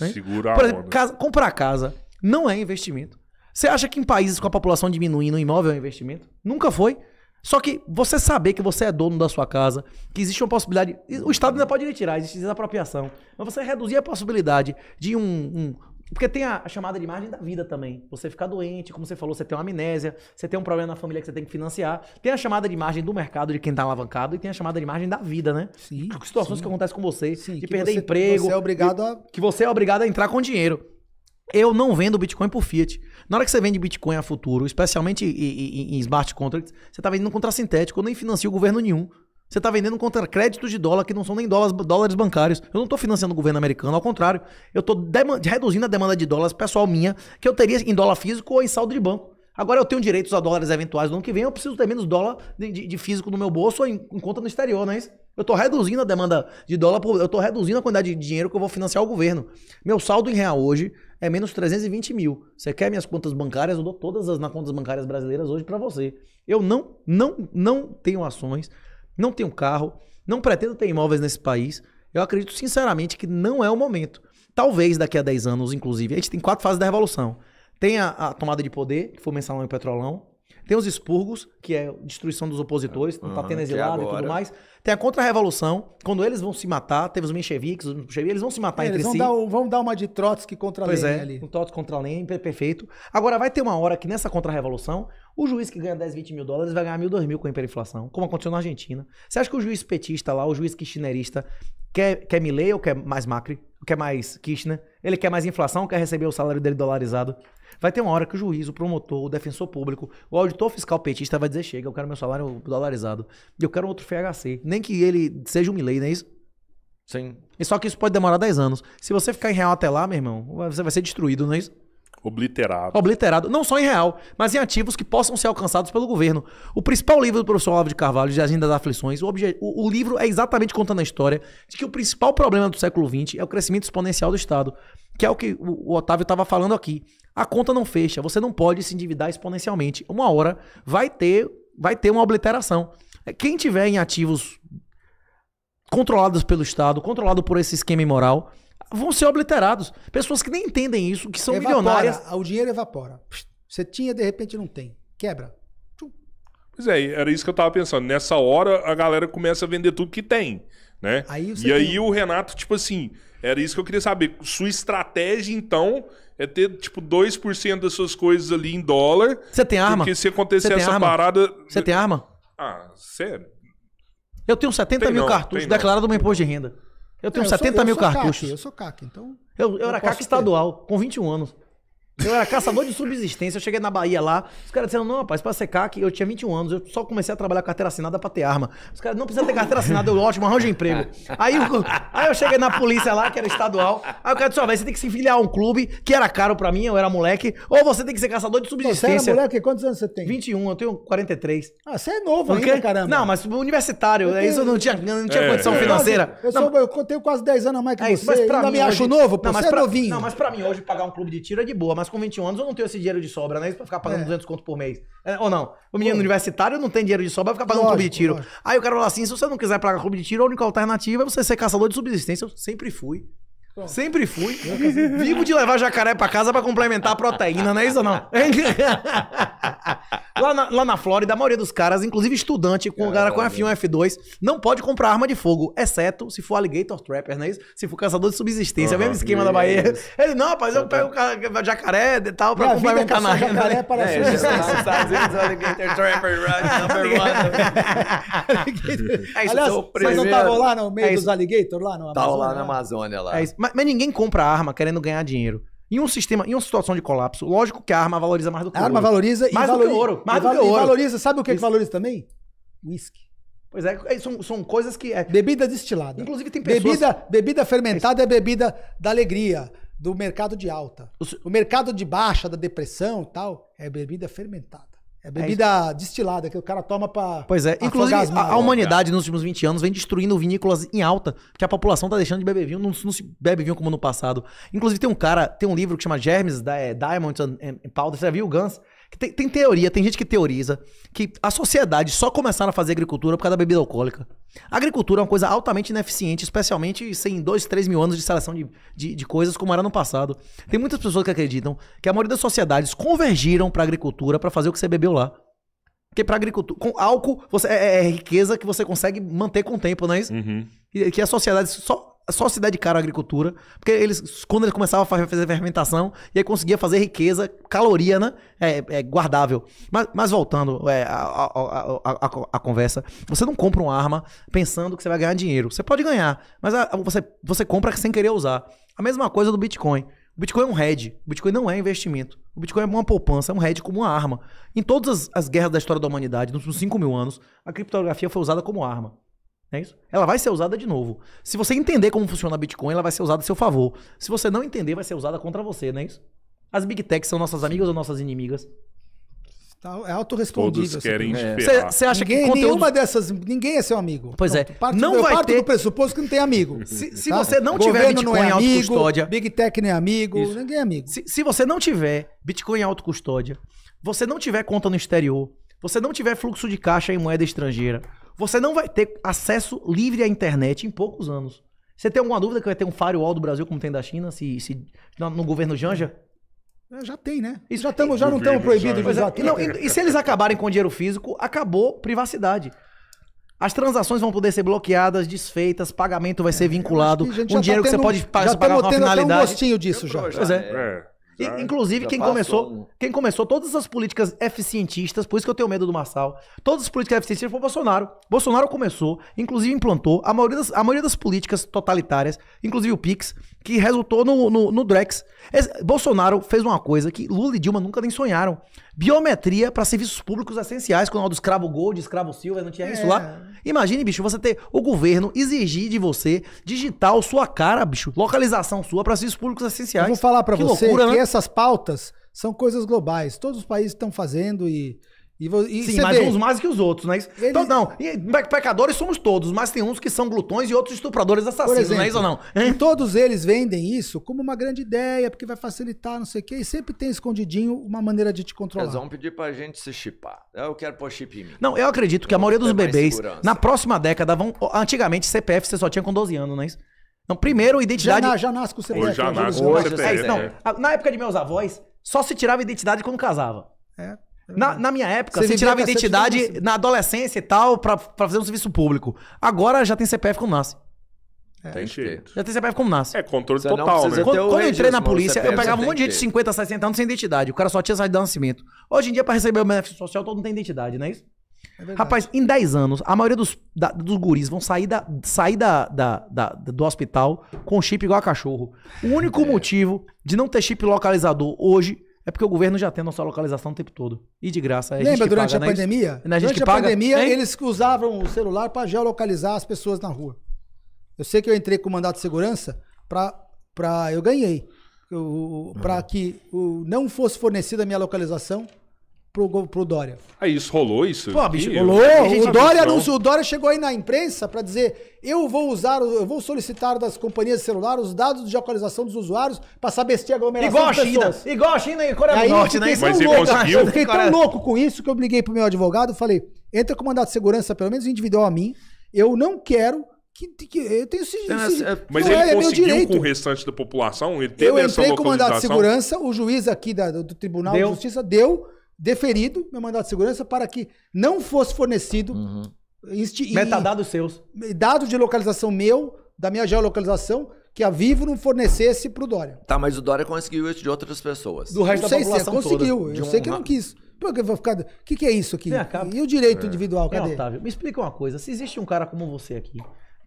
Hein? Segura Por exemplo, casa, comprar casa não é investimento. Você acha que em países com a população diminuindo, o imóvel é um investimento? Nunca foi. Só que você saber que você é dono da sua casa, que existe uma possibilidade. O Estado ainda pode retirar existe desapropriação. Mas você reduzir a possibilidade de um, porque tem a, chamada de margem da vida também. Você ficar doente, como você falou, você tem uma amnésia, você tem um problema na família que você tem que financiar. Tem a chamada de margem do mercado, de quem está alavancado, e tem a chamada de margem da vida, né? Sim. Situações sim. que acontecem com você, sim, de perder você, emprego. Você é obrigado a... Que você é obrigado a entrar com dinheiro. Eu não vendo Bitcoin por Fiat. Na hora que você vende Bitcoin a futuro, especialmente em, em, em smart contracts, você está vendendo um contrassintético, eu nem financio governo nenhum. Você está vendendo contra créditos de dólar que não são nem dólares, dólares bancários. Eu não estou financiando o governo americano, ao contrário. Eu estou reduzindo a demanda de dólares pessoal minha, que eu teria em dólar físico ou em saldo de banco. Agora eu tenho direitos a dólares eventuais no ano que vem, eu preciso ter menos dólar de, de, de físico no meu bolso ou em, em, conta no exterior, não é isso? Eu estou reduzindo a demanda de dólar, eu estou reduzindo a quantidade de dinheiro que eu vou financiar o governo. Meu saldo em real hoje é menos 320 mil. Você quer minhas contas bancárias? Eu dou todas as nas contas bancárias brasileiras hoje para você. Eu não, não, não tenho ações não tenho carro, não pretendo ter imóveis nesse país. Eu acredito sinceramente que não é o momento. Talvez daqui a 10 anos, inclusive, a gente tem quatro fases da revolução. Tem a, a tomada de poder, que foi o mensalão e o petrolão. Tem os expurgos, que é destruição dos opositores, uhum, tá tendo é exilado e tudo mais. Tem a contra-revolução, quando eles vão se matar, teve os mencheviques, os mencheviques, eles vão se matar é, entre eles vão si. Dar, vão dar uma de Trotsky contra pois Lenin é, ali. Um Trotsky contra Lenin, perfeito. Agora vai ter uma hora que nessa contra-revolução o juiz que ganha 10, 20 mil dólares vai ganhar mil, dois mil com a hiperinflação, como aconteceu na Argentina. Você acha que o juiz petista lá, o juiz kirchnerista, quer, quer Milley ou quer mais Macri? Quer mais Kirchner? Ele quer mais inflação ou quer receber o salário dele dolarizado? Vai ter uma hora que o juiz, o promotor, o defensor público, o auditor fiscal petista vai dizer: chega, eu quero meu salário dolarizado. E eu quero outro FHC. Nem que ele seja um Milley, não é isso? Sim. E só que isso pode demorar 10 anos. Se você ficar em real até lá, meu irmão, você vai ser destruído, não é isso? Obliterado. Obliterado, não só em real, mas em ativos que possam ser alcançados pelo governo. O principal livro do professor Olavo de Carvalho, de Agenda das Aflições, o, obje... o, o livro é exatamente contando a história de que o principal problema do século XX é o crescimento exponencial do Estado, que é o que o, o Otávio estava falando aqui. A conta não fecha, você não pode se endividar exponencialmente. Uma hora vai ter, vai ter uma obliteração. É, quem tiver em ativos controlados pelo Estado, controlado por esse esquema imoral, vão ser obliterados. Pessoas que nem entendem isso, que são evapora, milionárias. O dinheiro evapora. Você tinha, de repente não tem. Quebra. Pois é, era isso que eu tava pensando. Nessa hora a galera começa a vender tudo que tem, né? Aí e aí o Renato, tipo assim, era isso que eu queria saber. Sua estratégia, então, é ter, tipo, 2% das suas coisas ali em dólar. Você tem arma? Porque se acontecer essa arma? parada. Você tem arma? Ah, sério? Eu tenho 70 tem mil não, cartuchos declarados no meu imposto de renda. Eu tenho não, 70 sou, mil cartuchos. eu sou CAC, então. Eu, eu, eu era CAC estadual, ter. com 21 anos. Eu era caçador de subsistência. Eu cheguei na Bahia lá, os caras disseram: não, rapaz, pra secar, que eu tinha 21 anos, eu só comecei a trabalhar carteira assinada pra ter arma. Os caras não precisam ter carteira assinada, eu ótimo, arranjo emprego. Aí, eu, aí eu cheguei na polícia lá, que era estadual. Aí o cara disse: ó, você tem que se filiar a um clube, que era caro pra mim, eu era moleque, ou você tem que ser caçador de subsistência. Você era moleque? Quantos anos você tem? 21, eu tenho 43. Ah, você é novo né, ainda, caramba. Não, mas universitário, tenho... É isso eu não tinha, não tinha é, condição é. financeira. Eu, sou, eu tenho quase 10 anos a mais que é você, mas pra mim, me hoje... acho novo, não, mas você é pra, é novinho. Não, mas pra mim hoje pagar um clube de tiro é de boa, mas com 21 anos eu não tenho esse dinheiro de sobra, né? Pra ficar pagando é. 200 conto por mês. É, ou não? O menino Pô. universitário não tem dinheiro de sobra, vai ficar pagando lógico, clube de tiro. Lógico. Aí o cara fala assim: se você não quiser pagar clube de tiro, a única alternativa é você ser caçador de subsistência. Eu sempre fui. Sempre fui. Vivo de levar jacaré pra casa pra complementar a proteína, não é isso não? Lá na, lá na Flórida, a maioria dos caras, inclusive estudante, com o cara com F1, F2, não pode comprar arma de fogo, exceto se for alligator trapper, não é isso? Se for caçador de subsistência, é o mesmo esquema da Bahia. Ele, não, rapaz, eu pego o é jacaré e tal pra comprar meu renda. É jacaré para é, Estados Unidos, alligator trapper, number one. é isso, Aliás, vocês não estavam lá no meio é dos alligator, lá no Amazonas. Tava lá na Amazônia, lá. mas, ninguém compra arma querendo ganhar dinheiro. Em um sistema, em uma situação de colapso, lógico que a arma valoriza mais do que a ouro. A arma valoriza mais valoriza, do que ouro. Mais do que ouro. valoriza, sabe o que, é que valoriza também? Whisky. Pois é, é, são, são coisas que. É... Bebida destilada. Inclusive tem pessoas. Bebida, bebida fermentada é, é bebida da alegria, do mercado de alta. O, mercado de baixa, da depressão e tal, é bebida fermentada. É bebida é destilada que o cara toma para. Pois é, inclusive a, a humanidade cara. nos últimos 20 anos vem destruindo vinícolas em alta, que a população tá deixando de beber vinho, não, não se bebe vinho como no passado. Inclusive tem um cara, tem um livro que chama Germes, da, é, Diamonds and, Powder, você já viu o Guns? Tem, tem teoria, tem gente que teoriza que a sociedade só começaram a fazer agricultura por causa da bebida alcoólica. A agricultura é uma coisa altamente ineficiente, especialmente sem dois, três mil anos de seleção de, de, de coisas como era no passado. Tem muitas pessoas que acreditam que a maioria das sociedades convergiram para agricultura para fazer o que você bebeu lá. Porque para agricultura, com álcool você, é, é, é, riqueza que você consegue manter com o tempo, não é isso? Uhum. E que a sociedade só só se dedicaram à agricultura, porque eles, quando eles começavam a fazer fermentação, e aí conseguia fazer riqueza, caloria, né? É, é guardável. Mas, mas voltando é, a, a, a, conversa, você não compra uma arma pensando que você vai ganhar dinheiro. Você pode ganhar, mas você, você compra sem querer usar. A mesma coisa do Bitcoin. O Bitcoin é um hedge. O Bitcoin não é investimento. O Bitcoin é uma poupança, é um hedge como uma arma. Em todas as, as guerras da história da humanidade, nos últimos 5 mil anos, a criptografia foi usada como arma. É isso? Ela vai ser usada de novo. Se você entender como funciona a Bitcoin, ela vai ser usada a seu favor. Se você não entender, vai ser usada contra você, não é isso? As Big Techs são nossas amigas ou nossas inimigas? Tá, é autorrespondível. Todos querem Você acha ninguém, que conteúdo... Nenhuma dessas... Ninguém é seu amigo. Pois é. Parte não do, vai ter... do pressuposto que não tem amigo. Se, se tá? você não Governo tiver Bitcoin não é em autocustódia... Big Tech nem é amigo, isso. ninguém é amigo. Se, se você não tiver Bitcoin em autocustódia, você não tiver conta no exterior, você não tiver fluxo de caixa em moeda estrangeira, você não vai ter acesso livre à internet em poucos anos. Você tem alguma dúvida que vai ter um firewall do Brasil como tem da China, se, se no governo Janja? É, já tem, né? Isso, já, tamo, já não estamos proibidos de usar. É, não, e, e se eles acabarem com dinheiro físico, acabou privacidade. As transações vão poder ser bloqueadas, desfeitas, pagamento vai ser é, vinculado, um tá dinheiro que você pode já pagar uma finalidade. Já tendo um gostinho disso já. Pois é. é. E, inclusive, quem começou, quem começou todas as políticas eficientistas, por isso que eu tenho medo do Marçal, todas as políticas eficientistas foi o Bolsonaro. Bolsonaro começou, inclusive implantou a maioria das, a maioria das políticas totalitárias, inclusive o PIX, que resultou no, no, no Drex. Bolsonaro fez uma coisa que Lula e Dilma nunca nem sonharam. Biometria para serviços públicos essenciais, quando o do escravo Gold, escravo Silva, não tinha é. isso lá. É. Imagine, bicho, você ter o governo exigir de você digital sua cara, bicho, localização sua para serviços públicos essenciais. Eu vou falar para você loucura, que né? essas pautas são coisas globais. Todos os países estão fazendo e e, e Sim, mas vê. uns mais que os outros, né? Então, eles... Então, não, e pecadores somos todos, mas tem uns que são glutões e outros estupradores assassinos, exemplo, não é isso ou não? Hein? Todos eles vendem isso como uma grande ideia, porque vai facilitar, não sei o quê, e sempre tem escondidinho uma maneira de te controlar. Eles vão pedir pra gente se chipar. Eu quero pôr chip em mim. Não, eu acredito que eu a maioria dos bebês, na próxima década, vão. Antigamente, CPF você só tinha com 12 anos, não é isso? Então, primeiro, identidade. Já, já nasce com CPF. Hoje já nasce com CPF. É, não, na época de meus avós, só se tirava identidade quando casava. É. Na, uhum. na minha época, você, você tirava identidade na adolescência e tal pra, pra fazer um serviço público. Agora já tem CPF como nasce. É, tem jeito. Já tem CPF como nasce. É controle você total, né? Quando, quando eu entrei na polícia, CPF, eu pegava um monte de gente de 50, 60 anos sem identidade. O cara só tinha saído do nascimento. Hoje em dia, pra receber o benefício social, todo mundo tem identidade, não é isso? É Rapaz, em 10 anos, a maioria dos, da, dos guris vão sair, da, sair da, da, da, do hospital com chip igual a cachorro. O único é. motivo de não ter chip localizador hoje é porque o governo já tem a nossa localização o tempo todo. E de graça. É Lembra durante paga, a né? pandemia? durante a paga, pandemia, hein? eles usavam o celular para geolocalizar as pessoas na rua. Eu sei que eu entrei com o mandato de segurança para. Eu ganhei. Para uhum. que o, não fosse fornecida a minha localização pro, pro Dória. Aí isso rolou isso? Pô, bicho, rolou. O Dória, anunciou, o Dória chegou aí na imprensa para dizer: eu vou usar, eu vou solicitar das companhias celulares os dados de localização dos usuários para saber se tinha aglomeração. Igual a China. Igual a China e Coreia do Norte, né? Mas louco, conseguiu. Eu fiquei tão louco com isso que eu liguei pro meu advogado e falei: entra com mandado de segurança, pelo menos individual a mim. Eu não quero que, que, eu tenho esse, esse é, Mas ele é, conseguiu direito. com o restante da população? Ele teve eu entrei com mandado de segurança, o juiz aqui da, do Tribunal deu. de Justiça deu deferido meu mandado de segurança para que não fosse fornecido uhum. metadados seus. Dados de localização meu, da minha geolocalização, que a Vivo não fornecesse para o Dória. Tá, mas o Dória conseguiu isso de outras pessoas. Do resto não da sei é, população se conseguiu. Toda, eu sei que não quis. porque eu vou ficar. O que, que é isso aqui? e o direito é. individual? É, cadê? É, Otávio, me explica uma coisa. Se existe um cara como você aqui,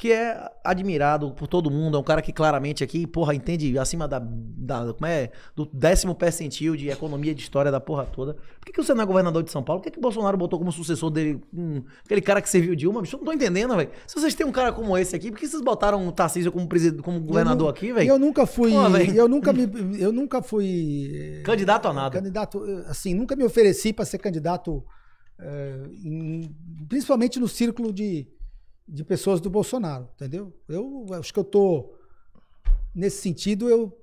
que é admirado por todo mundo, é um cara que claramente aqui, porra, entende acima da, da como é, do décimo percentil de economia de história da porra toda. Por que, que você não é governador de São Paulo? Por que, que Bolsonaro botou como sucessor dele hum, aquele cara que serviu Dilma? Bicho, eu não tô entendendo, velho. Se vocês têm um cara como esse aqui, por que vocês botaram o Tarcísio como, como governador aqui, velho? Eu nunca fui, Pô, eu nunca me, eu nunca fui eh, candidato a nada. Candidato, eh, assim, nunca me ofereci para ser candidato, eh, em, principalmente no círculo de de pessoas do Bolsonaro, entendeu? Eu acho que eu tô nesse sentido eu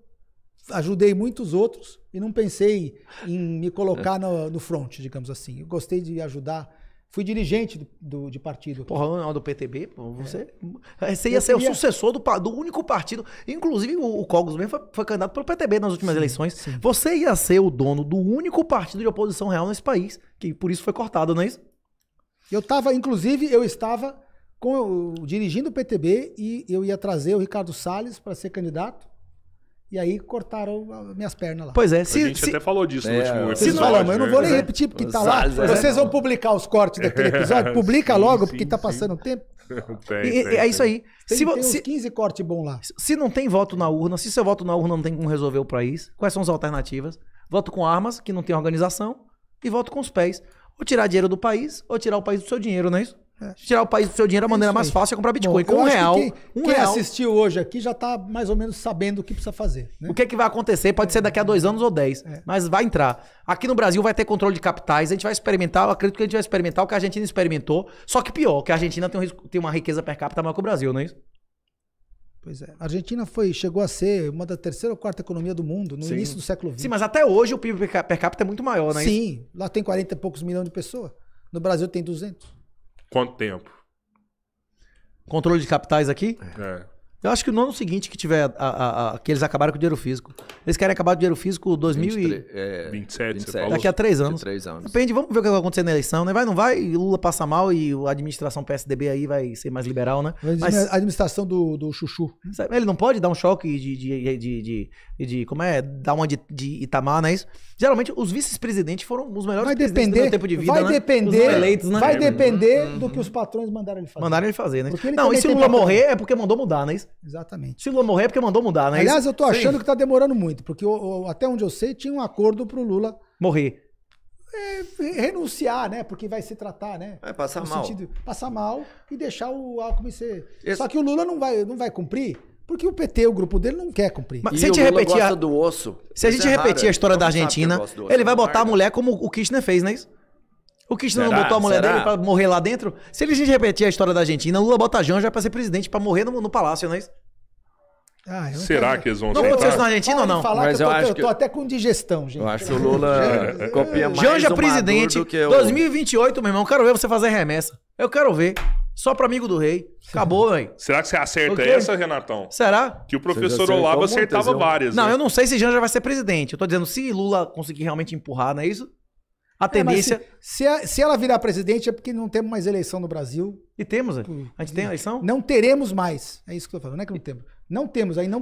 ajudei muitos outros e não pensei em me colocar no, no front, digamos assim. Eu gostei de ajudar. Fui dirigente do, do de partido. Porra, não, do PTB, você, é. você ia eu ser queria... o sucessor do, do único partido. Inclusive, o, o Cogos mesmo foi, foi, candidato pelo PTB nas últimas sim, eleições. Sim. Você ia ser o dono do único partido de oposição real nesse país, que por isso foi cortado, não é isso? Eu estava, inclusive, eu estava com, dirigindo o PTB e eu ia trazer o Ricardo Salles para ser candidato. E aí cortaram minhas pernas lá. Pois é, se, a gente se, até falou disso é, no último episódio. Não, falamos, né? eu não vou nem é. repetir porque está é. lá. Vocês vão publicar os cortes daquele episódio? Publica sim, logo, sim, porque está passando o tempo. Tem, e, tem, é isso aí. Tem, se, tem se, 15 cortes bons lá. Se não tem voto na urna, se seu voto na urna não tem como resolver o país, quais são as alternativas? Voto com armas, que não tem organização, e voto com os pés. Ou tirar dinheiro do país, ou tirar o país do seu dinheiro, não é isso? É. Tirar o país do seu dinheiro, a é maneira é mais fácil é comprar Bitcoin. Bom, Com um real. Que quem, um quem real, assistiu hoje aqui já está mais ou menos sabendo o que precisa fazer. Né? O que é que vai acontecer? Pode ser daqui a dois anos ou dez, é. mas vai entrar. Aqui no Brasil vai ter controle de capitais, a gente vai experimentar, eu acredito que a gente vai experimentar o que a Argentina experimentou, só que pior, que a Argentina tem, um risco, tem uma riqueza per capita maior que o Brasil, não é isso? Pois é. A Argentina foi, chegou a ser uma da terceira ou quarta economia do mundo no Sim. início do século XX. Sim, mas até hoje o PIB per capita é muito maior, não é Sim, isso? lá tem 40 e poucos milhões de pessoas. No Brasil tem 200. Quanto tempo? Controle de capitais aqui? É. Eu acho que no ano seguinte que tiver. A, a, a, que eles acabaram com o dinheiro físico. Eles querem acabar com o dinheiro físico 2027. É, Daqui a três anos. anos. Depende, vamos ver o que vai acontecer na eleição, né? Vai, não vai? Lula passa mal e a administração PSDB aí vai ser mais liberal, né? Mas, a administração do, do Chuchu. Ele não pode dar um choque de. de, de, de, de como é? Dar uma de, de, Itamar, não é isso? Geralmente os vice-presidentes foram os melhores vai depender, do tempo de vida. Vai né? depender. Eleitos, né? Vai é. depender do uhum. que os patrões mandaram ele fazer. Mandaram ele fazer, né? Ele não, e se o Lula morrer é porque mandou mudar, não é isso? Exatamente. Se Lula morrer é porque mandou mudar, né? Aliás, eu tô achando Sim. que tá demorando muito, porque eu, eu, até onde eu sei tinha um acordo pro Lula... Morrer. É, renunciar, né? Porque vai se tratar, né? Vai passar no mal. Sentido, passar mal e deixar o Alckmin ser... Esse... Só que o Lula não vai, não vai cumprir... Porque o PT, o grupo dele, não quer cumprir. Mas, se a gente repetir a... do osso. Se a gente é repetir a história da Argentina, ele vai botar a mulher como o Kirchner fez, não é isso? O Cristiano Será? não botou a mulher Será? dele pra morrer lá dentro? Se eles repetir a história da Argentina, Lula bota a Janja pra ser presidente, pra morrer no, no palácio, não é isso? Ah, Será quero... que eles vão Não aconteceu isso na Argentina ou não? Mas eu, tô, acho eu que... tô até com digestão, gente. Eu acho que o Lula é. copia mais Janja é presidente, do que eu... 2028, meu irmão. Quero ver você fazer remessa. Eu quero ver. Só para amigo do rei. Acabou, velho. Será que você acerta essa, Renatão? Será? Que o professor Olavo acertava muitas, várias. Não, né? eu não sei se Janja vai ser presidente. Eu tô dizendo, se Lula conseguir realmente empurrar, não é isso? A é, tendência. É, se, se, se, ela virar presidente é porque não temos mais eleição no Brasil. E temos, é? a gente tem eleição? Não teremos mais. É isso que eu tô falando, não é que não temos. Não temos, aí não